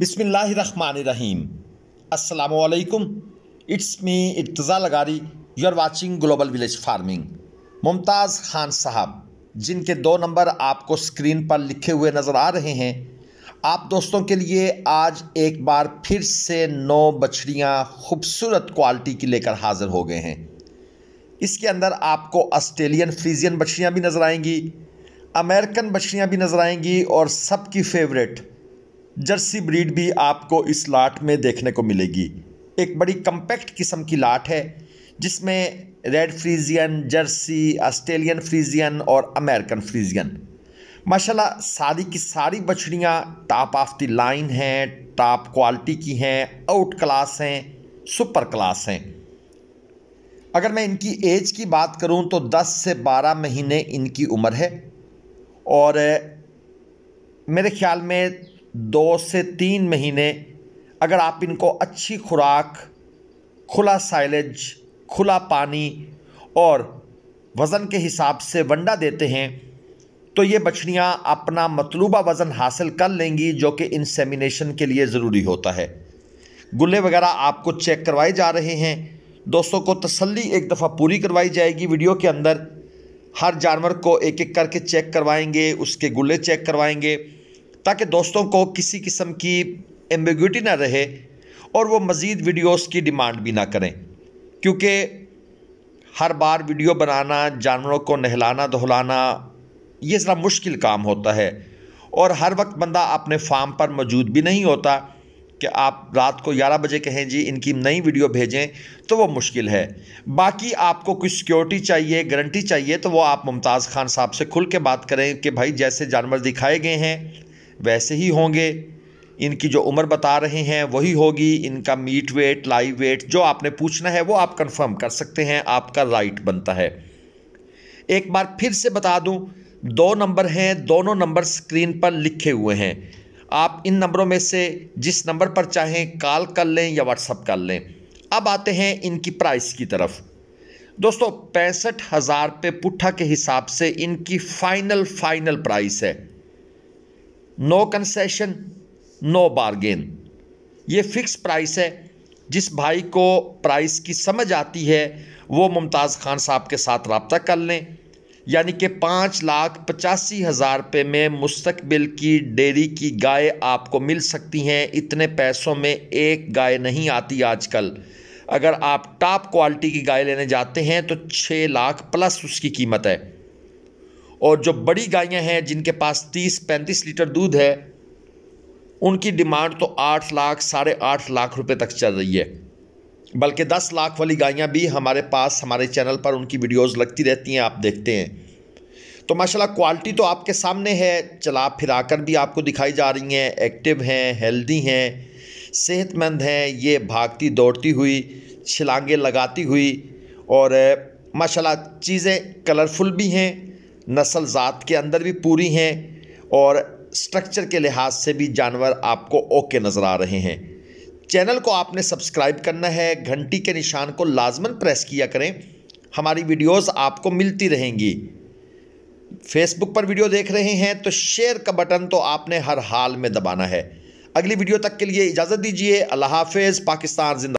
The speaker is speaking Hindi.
बिसमीम असलकुम it's me Irtaza Lagari you are watching Global Village Farming Mumtaz Khan साहब जिनके दो नंबर आपको स्क्रीन पर लिखे हुए नज़र आ रहे हैं आप दोस्तों के लिए आज एक बार फिर से नौ बछड़ियाँ खूबसूरत क्वालिटी की लेकर हाज़िर हो गए हैं इसके अंदर आपको ऑस्ट्रेलियन फ्रीजियन बछड़ियाँ भी नज़र आएंगी अमेरिकन बछड़ियाँ भी नज़र आएंगी और सबकी फेवरेट जर्सी ब्रीड भी आपको इस लाट में देखने को मिलेगी एक बड़ी कंपैक्ट किस्म की लाट है जिसमें red Friesian Jersey Australian Friesian और अमेरिकन फ्रीजियन माशाल्लाह सारी की सारी बछड़ियाँ टॉप ऑफ द लाइन हैं टॉप क्वालिटी की हैं आउट क्लास हैं सुपर क्लास हैं अगर मैं इनकी एज की बात करूं तो 10 से 12 महीने इनकी उम्र है और मेरे ख्याल में दो से तीन महीने अगर आप इनको अच्छी खुराक खुला साइलेज खुला पानी और वज़न के हिसाब से वंडा देते हैं तो ये बछड़ियाँ अपना मतलूबा वज़न हासिल कर लेंगी जो कि इंसेमिनेशन के लिए ज़रूरी होता है गुल्ले वगैरह आपको चेक करवाए जा रहे हैं दोस्तों को तसल्ली एक दफ़ा पूरी करवाई जाएगी वीडियो के अंदर हर जानवर को एक एक करके चेक करवाएंगे उसके गुल्ले चेक करवाएंगे ताकि दोस्तों को किसी किस्म की एम्बिग्यूटी ना रहे और वो मज़ीद वीडियोस की डिमांड भी ना करें क्योंकि हर बार वीडियो बनाना जानवरों को नहलाना धोलाना ये ज़रा मुश्किल काम होता है और हर वक्त बंदा अपने फार्म पर मौजूद भी नहीं होता कि आप रात को ग्यारह बजे कहें जी इनकी नई वीडियो भेजें तो वो मुश्किल है बाकी आपको कुछ सिक्योरिटी चाहिए गारंटी चाहिए तो वो आप मुमताज़ खान साहब से खुल के बात करें कि भाई जैसे जानवर दिखाए गए हैं वैसे ही होंगे इनकी जो उम्र बता रहे हैं वही होगी इनका मीट वेट लाइव वेट जो आपने पूछना है वो आप कंफर्म कर सकते हैं आपका राइट बनता है एक बार फिर से बता दूं दो नंबर हैं दोनों नंबर स्क्रीन पर लिखे हुए हैं आप इन नंबरों में से जिस नंबर पर चाहें कॉल कर लें या व्हाट्सअप कर लें अब आते हैं इनकी प्राइस की तरफ दोस्तों पैंसठ हज़ार पे पुट्ठा के हिसाब से इनकी फ़ाइनल फ़ाइनल प्राइस है नो कंसेशन नो बारगेन ये फिक्स प्राइस है जिस भाई को प्राइस की समझ आती है वो मुमताज़ खान साहब के साथ रबता कर लें यानी कि पाँच लाख पचासी हज़ार रुपये में मुस्तबिल की डेरी की गाय आपको मिल सकती हैं इतने पैसों में एक गाय नहीं आती आजकल अगर आप टॉप क्वालिटी की गाय लेने जाते हैं तो छः लाख प्लस उसकी कीमत है और जो बड़ी गायें हैं जिनके पास तीस पैंतीस लीटर दूध है उनकी डिमांड तो आठ लाख साढ़े आठ लाख रुपए तक चल रही है बल्कि दस लाख वाली गायें भी हमारे पास हमारे चैनल पर उनकी वीडियोस लगती रहती हैं आप देखते हैं तो माशाल्लाह क्वालिटी तो आपके सामने है चला फिराकर भी आपको दिखाई जा रही हैं एक्टिव हैं हेल्दी हैं सेहतमंद हैं ये भागती दौड़ती हुई छलांगे लगाती हुई और माशाल्लाह चीज़ें कलरफुल भी हैं नस्ल ज़ात के अंदर भी पूरी हैं और स्ट्रक्चर के लिहाज से भी जानवर आपको ओके नज़र आ रहे हैं चैनल को आपने सब्सक्राइब करना है घंटी के निशान को लाजमन प्रेस किया करें हमारी वीडियोस आपको मिलती रहेंगी फेसबुक पर वीडियो देख रहे हैं तो शेयर का बटन तो आपने हर हाल में दबाना है अगली वीडियो तक के लिए इजाज़त दीजिए अल्लाह हाफिज़ पाकिस्तान जिंदा